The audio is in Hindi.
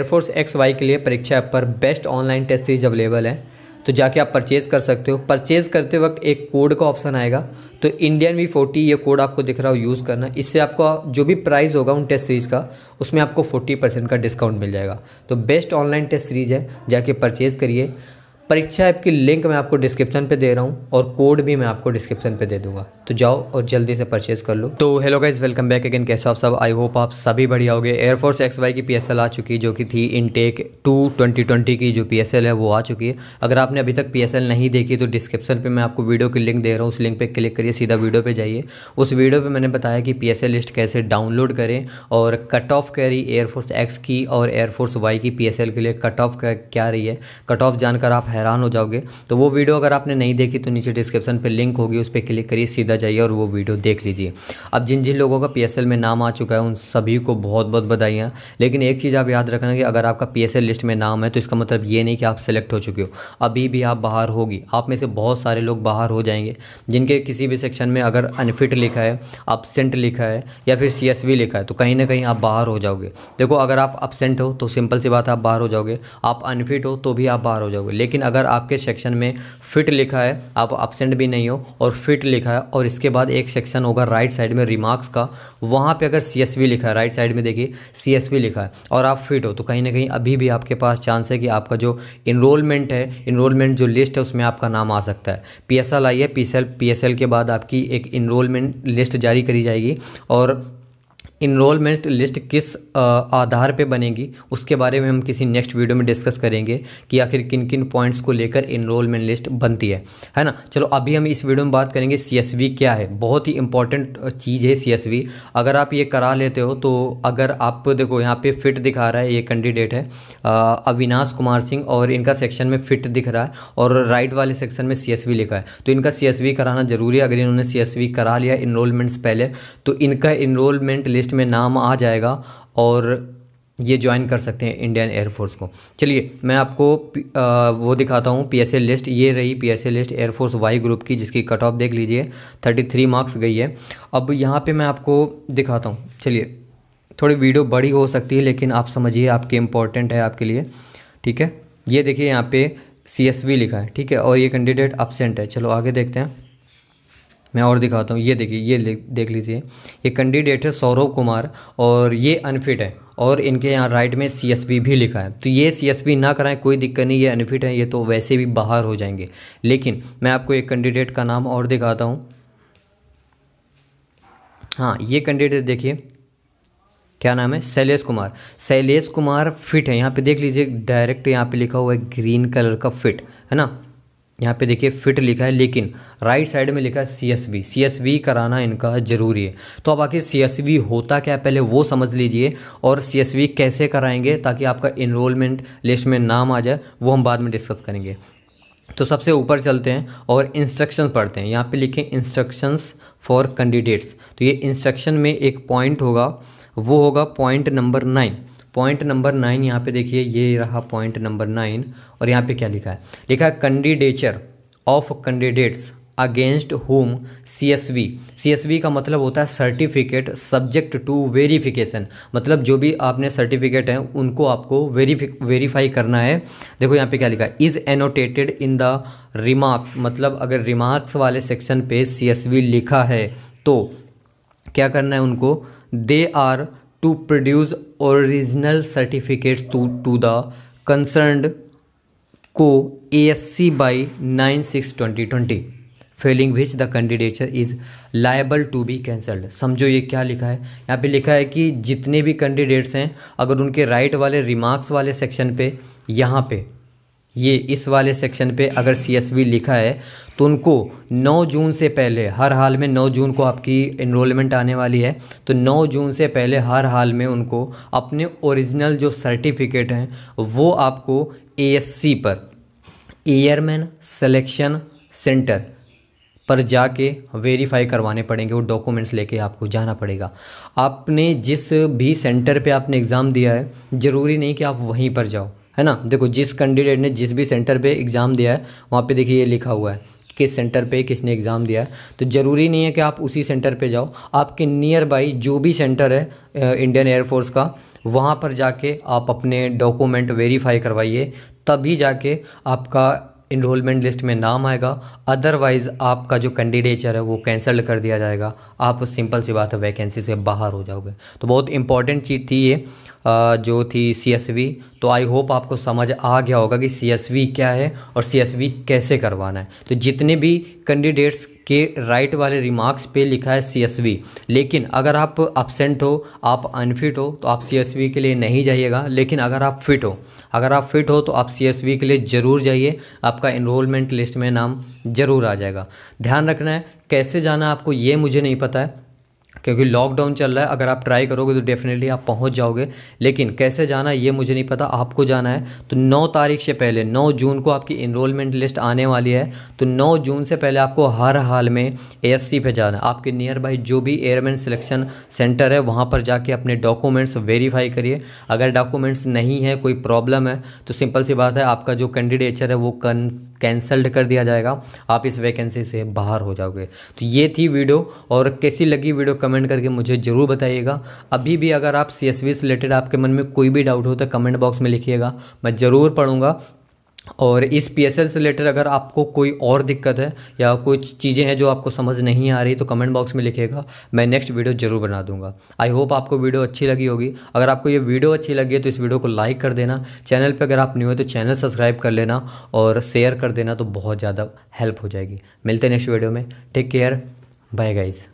एयरफोर्स एक्स वाई के लिए परीक्षा ऐप पर best online test series available है तो जाके आप परचेज़ कर सकते हो परचेज़ करते वक्त एक कोड का ऑप्शन आएगा तो इंडियन वी फोर्टी ये कोड आपको दिख रहा हो यूज़ करना इससे आपको जो भी प्राइस होगा उन टेस्ट सीरीज़ का उसमें आपको फोर्टी परसेंट का डिस्काउंट मिल जाएगा तो बेस्ट ऑनलाइन टेस्ट सीरीज़ है जाके परचेज़ करिए परीक्षा ऐप की लिंक मैं आपको डिस्क्रिप्शन पे दे रहा हूँ और कोड भी मैं आपको डिस्क्रिप्शन पे दे दूंगा तो जाओ और जल्दी से परचेज कर लो तो hello guys welcome back again कैसे आप सब आई होप आप सभी बढ़िया हो गए एयरफोर्स एक्स वाई की पी आ चुकी है जो कि थी इनटेक टू ट्वेंटी ट्वेंटी की जो पी है वो आ चुकी है अगर आपने अभी तक पी नहीं देखी तो डिस्क्रिप्शन पर मैं आपको वीडियो की लिंक दे रहा हूँ उस लिंक पर क्लिक करिए सीधा वीडियो पर जाइए उस वीडियो पर मैंने बताया कि पी लिस्ट कैसे डाउनलोड करें और कट ऑफ करी एयरफोर्स एक्स की और एयरफोर्स वाई की पी के लिए कट ऑफ क्या रही है कट ऑफ जानकर आप हैरान हो जाओगे तो वो वीडियो अगर आपने नहीं देखी तो नीचे डिस्क्रिप्शन पर लिंक होगी उस पर क्लिक करिए सीधा जाइए और वो वीडियो देख लीजिए अब जिन जिन लोगों का पी में नाम आ चुका है उन सभी को बहुत बहुत बधाई लेकिन एक चीज़ आप याद रखना कि अगर आपका पी लिस्ट में नाम है तो इसका मतलब ये नहीं कि आप सेलेक्ट हो चुके हो अभी भी आप बाहर होगी आप में से बहुत सारे लोग बाहर हो जाएंगे जिनके किसी भी सेक्शन में अगर अनफिट लिखा है अपसेंट लिखा है या फिर सी लिखा है तो कहीं ना कहीं आप बाहर हो जाओगे देखो अगर आप अपसेंट हो तो सिंपल सी बात आप बाहर हो जाओगे आप अनफिट हो तो भी आप बाहर हो जाओगे लेकिन अगर आपके सेक्शन में फिट लिखा है आप एबसेंट भी नहीं हो और फिट लिखा है और इसके बाद एक सेक्शन होगा राइट साइड में रिमार्क्स का वहाँ पे अगर सी लिखा है राइट साइड में देखिए सी लिखा है और आप फिट हो तो कहीं ना कहीं अभी भी आपके पास चांस है कि आपका जो इनरोलमेंट है इनरोलमेंट जो लिस्ट है उसमें आपका नाम आ सकता है पी एस आई है पी एस पी के बाद आपकी एक इनरोलमेंट लिस्ट जारी करी जाएगी और इनरोलमेंट लिस्ट किस आधार पे बनेगी उसके बारे में हम किसी नेक्स्ट वीडियो में डिस्कस करेंगे कि आखिर किन किन पॉइंट्स को लेकर इनरोलमेंट लिस्ट बनती है है ना चलो अभी हम इस वीडियो में बात करेंगे सी क्या है बहुत ही इंपॉर्टेंट चीज़ है सी अगर आप ये करा लेते हो तो अगर आप देखो यहाँ पे फिट दिखा रहा है ये कैंडिडेट है अविनाश कुमार सिंह और इनका सेक्शन में फिट दिख रहा है और राइट वाले सेक्शन में सी लिखा है तो इनका सी कराना ज़रूरी है अगर इन्होंने सी करा लिया इनरोलमेंट्स पहले तो इनका इनरोलमेंट लिस्ट लिस्ट में नाम आ जाएगा और ये ज्वाइन कर सकते हैं इंडियन एयरफोर्स को चलिए मैं आपको आ, वो दिखाता हूँ पी लिस्ट ये रही P list Air Force Y group की जिसकी कट ऑफ देख लीजिए थर्टी थ्री मार्क्स गई है अब यहाँ पे मैं आपको दिखाता हूँ चलिए थोड़ी वीडियो बड़ी हो सकती है लेकिन आप समझिए आपके इंपॉर्टेंट है आपके लिए ठीक है ये देखिए यहाँ पे सी लिखा है ठीक है और ये कैंडिडेट अपसेंट है चलो आगे देखते हैं मैं और दिखाता हूँ ये देखिए ये देख लीजिए ये कैंडिडेट है सौरभ कुमार और ये अनफिट है और इनके यहाँ राइट में सी भी लिखा है तो ये सी ना कराएं कोई दिक्कत नहीं ये अनफिट है ये तो वैसे भी बाहर हो जाएंगे लेकिन मैं आपको एक कैंडिडेट का नाम और दिखाता हूँ हाँ ये कैंडिडेट देखिए क्या नाम है शैलेश कुमार शैलेश कुमार फिट है यहाँ पे देख लीजिए डायरेक्ट यहाँ पे लिखा हुआ है ग्रीन कलर का फिट है ना यहाँ पे देखिए फिट लिखा है लेकिन राइट साइड में लिखा है सी एस सी एस कराना इनका ज़रूरी है तो अब आखिर सी एस होता क्या है पहले वो समझ लीजिए और सी एस कैसे कराएंगे ताकि आपका इनरोलमेंट लिस्ट में नाम आ जाए वो हम बाद में डिस्कस करेंगे तो सबसे ऊपर चलते हैं और इंस्ट्रक्शन पढ़ते हैं यहाँ पे लिखें इंस्ट्रक्शंस फॉर कैंडिडेट्स तो ये इंस्ट्रक्शन में एक पॉइंट होगा वो होगा point number nine point number nine यहाँ पे देखिए ये रहा पॉइंट नंबर नाइन और यहाँ पे क्या लिखा है लिखा है candidature of candidates against whom C S V C S V का मतलब होता है सर्टिफिकेट सब्जेक्ट टू वेरीफिकेशन मतलब जो भी आपने सर्टिफिकेट हैं उनको आपको वेरीफिक वेरीफाई करना है देखो यहाँ पे क्या लिखा है is annotated in the remarks मतलब अगर रिमार्क्स वाले सेक्शन पे सी एस वी लिखा है तो क्या करना है उनको they are to to produce certificates to to, to the S C by nine six twenty twenty failing which the candidature is liable to be cancelled समझो ये क्या लिखा है यहाँ पे लिखा है कि जितने भी कैंडिडेट्स हैं अगर उनके राइट वाले रिमार्क्स वाले सेक्शन पे यहाँ पे ये इस वाले सेक्शन पे अगर सी लिखा है तो उनको 9 जून से पहले हर हाल में 9 जून को आपकी इनरोलमेंट आने वाली है तो 9 जून से पहले हर हाल में उनको अपने ओरिजिनल जो सर्टिफिकेट हैं वो आपको ए पर एयरमैन सेलेक्शन सेंटर पर जाके वेरीफाई करवाने पड़ेंगे वो डॉक्यूमेंट्स लेके आपको जाना पड़ेगा आपने जिस भी सेंटर पे आपने एग्ज़ाम दिया है ज़रूरी नहीं कि आप वहीं पर जाओ है ना देखो जिस कैंडिडेट ने जिस भी सेंटर पे एग्ज़ाम दिया है वहाँ पे देखिए ये लिखा हुआ है किस सेंटर पे किसने एग्ज़ाम दिया है तो ज़रूरी नहीं है कि आप उसी सेंटर पे जाओ आपके नियर बाई जो भी सेंटर है इंडियन एयरफोर्स का वहाँ पर जाके आप अपने डॉक्यूमेंट वेरीफाई करवाइए तभी जाके आपका इनरोलमेंट लिस्ट में नाम आएगा अदरवाइज़ आपका जो कैंडिडेचर है वो कैंसल कर दिया जाएगा आप सिंपल सी बात है वैकेंसी से बाहर हो जाओगे तो बहुत इंपॉर्टेंट चीज़ थी ये जो थी सी तो आई होप आपको समझ आ गया होगा कि सी क्या है और सी कैसे करवाना है तो जितने भी कैंडिडेट्स के राइट वाले रिमार्क्स पे लिखा है सी लेकिन अगर आप अपसेंट हो आप अनफिट हो तो आप सी के लिए नहीं जाइएगा लेकिन अगर आप फिट हो अगर आप फिट हो तो आप सी के लिए ज़रूर जाइए आपका इनरोलमेंट लिस्ट में नाम ज़रूर आ जाएगा ध्यान रखना है कैसे जाना आपको ये मुझे नहीं पता है क्योंकि लॉकडाउन चल रहा है अगर आप ट्राई करोगे तो डेफिनेटली आप पहुंच जाओगे लेकिन कैसे जाना ये मुझे नहीं पता आपको जाना है तो 9 तारीख से पहले 9 जून को आपकी इनरोलमेंट लिस्ट आने वाली है तो 9 जून से पहले आपको हर हाल में ए एस पे जाना है आपके नियर बाई जो भी एयरमैन सिलेक्शन सेंटर है वहाँ पर जाके अपने डॉक्यूमेंट्स वेरीफाई करिए अगर डॉक्यूमेंट्स नहीं है कोई प्रॉब्लम है तो सिंपल सी बात है आपका जो कैंडिडेचर है वो कैंसल्ड कर दिया जाएगा आप इस वैकेंसी से बाहर हो जाओगे तो ये थी वीडियो और कैसी लगी वीडियो कमेंट करके मुझे ज़रूर बताइएगा अभी भी अगर आप सी एस से रिलेटेड आपके मन में कोई भी डाउट हो तो कमेंट बॉक्स में लिखिएगा मैं ज़रूर पढ़ूंगा और इस पी एस एल से रिलेटेड अगर आपको कोई और दिक्कत है या कुछ चीज़ें हैं जो आपको समझ नहीं आ रही तो कमेंट बॉक्स में लिखिएगा मैं नेक्स्ट वीडियो ज़रूर बना दूंगा आई होप आपको वीडियो अच्छी लगी होगी अगर आपको ये वीडियो अच्छी लगी है तो इस वीडियो को लाइक कर देना चैनल पर अगर आप न्यू हो तो चैनल सब्सक्राइब कर लेना और शेयर कर देना तो बहुत ज़्यादा हेल्प हो जाएगी मिलते हैं नेक्स्ट वीडियो में टेक केयर बाय गाइज़